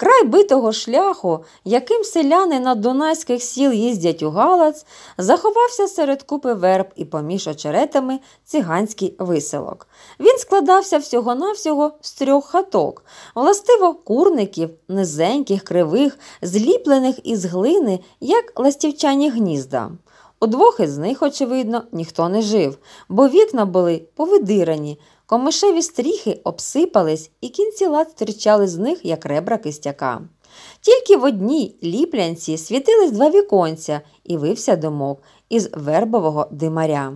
Край битого шляху, яким селяни на донайських сіл їздять у Галац, заховався серед купи верб і поміж очеретами циганський виселок. Він складався всього-навсього з трьох хаток, властиво курників, низеньких, кривих, зліплених із глини, як ластівчані гнізда. У двох із них, очевидно, ніхто не жив, бо вікна були повидирані. Комишеві стріхи обсипались і кінці лад стирчали з них, як ребра кистяка. Тільки в одній ліплянці світились два віконця і вився домок із вербового димаря.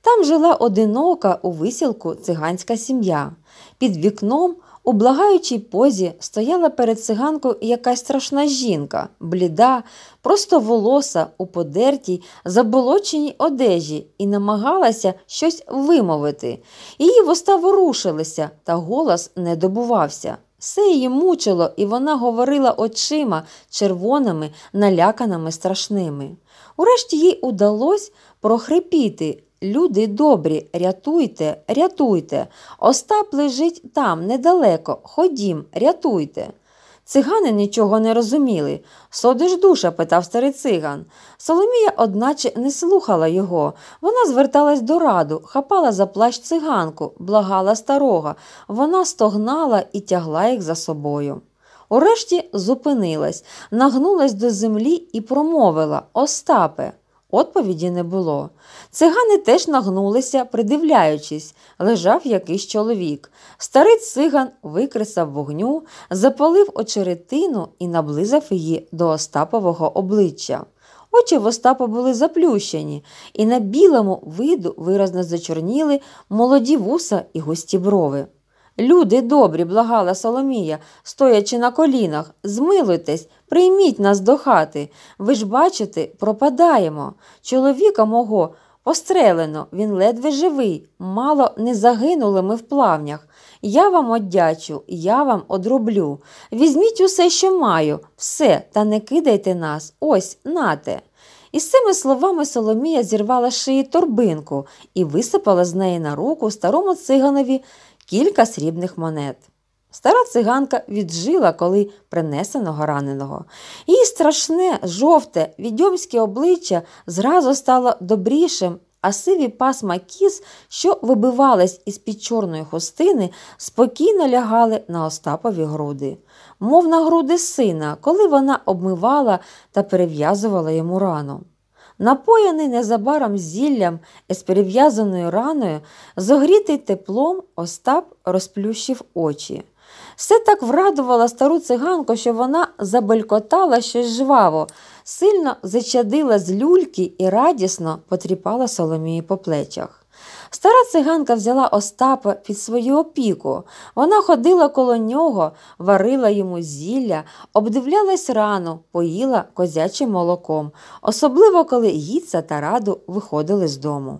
Там жила одинока у висілку циганська сім'я. Під вікном у благаючій позі стояла перед циганкою якась страшна жінка, бліда, просто волоса у подертій, заболоченій одежі і намагалася щось вимовити. Її вуста ворушилися, та голос не добувався. Все її мучило, і вона говорила очима червоними, наляканими, страшними. Урешті їй удалось прохрипіти, Люди добрі, рятуйте, рятуйте. Остап лежить там, недалеко. Ходім, рятуйте. Цигани нічого не розуміли. Содиш душа? питав старий циган. Соломія, одначе, не слухала його. Вона зверталась до раду, хапала за плащ циганку, благала старого. Вона стогнала і тягла їх за собою. Урешті зупинилась, нагнулась до землі і промовила Остапе. Отповіді не було. Цигани теж нагнулися, придивляючись, лежав якийсь чоловік. Старий циган викресав вогню, запалив очеретину і наблизав її до Остапового обличчя. Очі в Остапа були заплющені, і на білому виду виразно зачорніли молоді вуса і густі брови. Люди добрі, благала Соломія, стоячи на колінах, змилуйтесь, прийміть нас до хати. Ви ж бачите, пропадаємо. Чоловіка мого пострелено, він ледве живий, мало не загинули ми в плавнях. Я вам одячу, я вам одроблю. Візьміть усе, що маю, все, та не кидайте нас, ось нате. І з цими словами Соломія зірвала шиї торбинку і висипала з неї на руку старому циганові кілька срібних монет. Стара циганка віджила коли принесеного раненого. Її страшне, жовте, відьомське обличчя зразу стало добрішим, а сиві пасма кіз, що вибивались із під чорної хустини, спокійно лягали на Остапові груди, мов на груди сина, коли вона обмивала та перев'язувала йому рану напоєний незабаром зіллям із перев'язаною раною, зогрітий теплом, Остап розплющив очі. Все так врадувало стару циганку, що вона забелькотала щось жваво, сильно зачадила з люльки і радісно потріпала Соломії по плечах. Стара циганка взяла Остапа під свою опіку. Вона ходила коло нього, варила йому зілля, обдивлялась рану, поїла козячим молоком, особливо коли гіця та раду виходили з дому.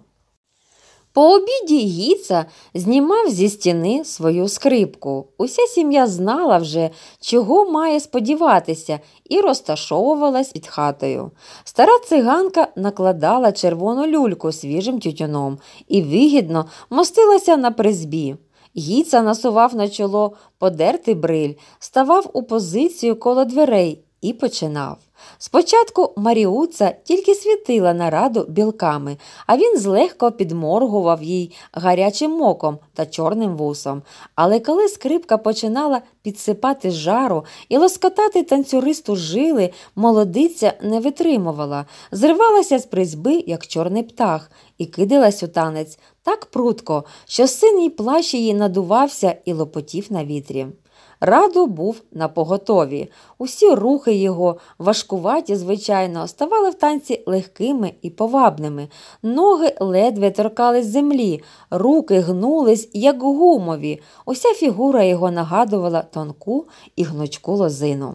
По обіді Гіца знімав зі стіни свою скрипку. Уся сім'я знала вже, чого має сподіватися, і розташовувалась під хатою. Стара циганка накладала червону люльку свіжим тютюном і вигідно мостилася на призбі. Гіца насував на чоло подертий бриль, ставав у позицію коло дверей і починав. Спочатку Маріуца тільки світила нараду білками, а він злегко підморгував їй гарячим моком та чорним вусом. Але коли скрипка починала підсипати жару і лоскотати танцюристу жили, молодиця не витримувала, зривалася з призьби, як чорний птах, і кидалась у танець так прутко, що синій плащ її надувався і лопотів на вітрі. Радо був на поготові. Усі рухи його, важкуваті, звичайно, ставали в танці легкими і повабними. Ноги ледве торкались землі, руки гнулись, як гумові. Уся фігура його нагадувала тонку і гнучку лозину.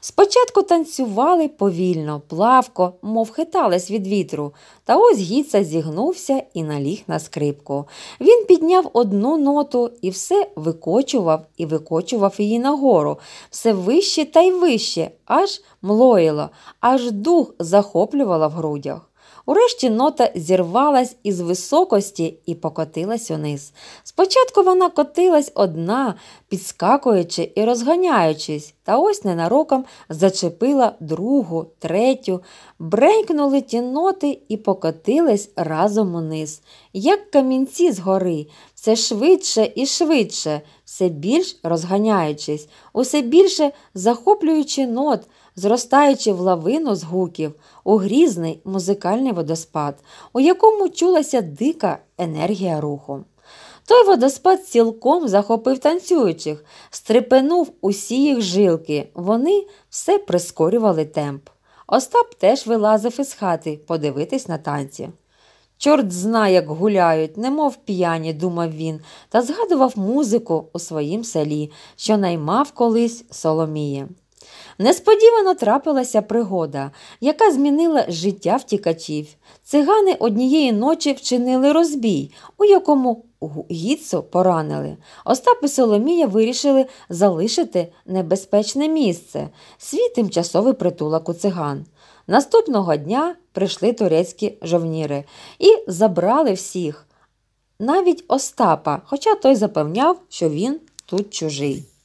Спочатку танцювали повільно, плавко, мов хитались від вітру. Та ось гіца зігнувся і наліг на скрипку. Він підняв одну ноту і все викочував і викочував її її нагору, все вище та й вище, аж млоїло, аж дух захоплювала в грудях. Урешті нота зірвалась із високості і покотилась униз. Спочатку вона котилась одна, підскакуючи і розганяючись, та ось ненароком зачепила другу, третю, бренькнули ті ноти і покотились разом униз, як камінці з гори, все швидше і швидше, все більш розганяючись, усе більше захоплюючи нот зростаючи в лавину з гуків у грізний музикальний водоспад, у якому чулася дика енергія руху. Той водоспад цілком захопив танцюючих, стрепенув усі їх жилки, вони все прискорювали темп. Остап теж вилазив із хати подивитись на танці. Чорт зна, як гуляють, немов п'яні, думав він, та згадував музику у своїм селі, що наймав колись Соломіє. Несподівано трапилася пригода, яка змінила життя втікачів. Цигани однієї ночі вчинили розбій, у якому Гіцу поранили. Остап і Соломія вирішили залишити небезпечне місце, свій тимчасовий притулок у циган. Наступного дня прийшли турецькі жовніри і забрали всіх, навіть Остапа, хоча той запевняв, що він тут чужий.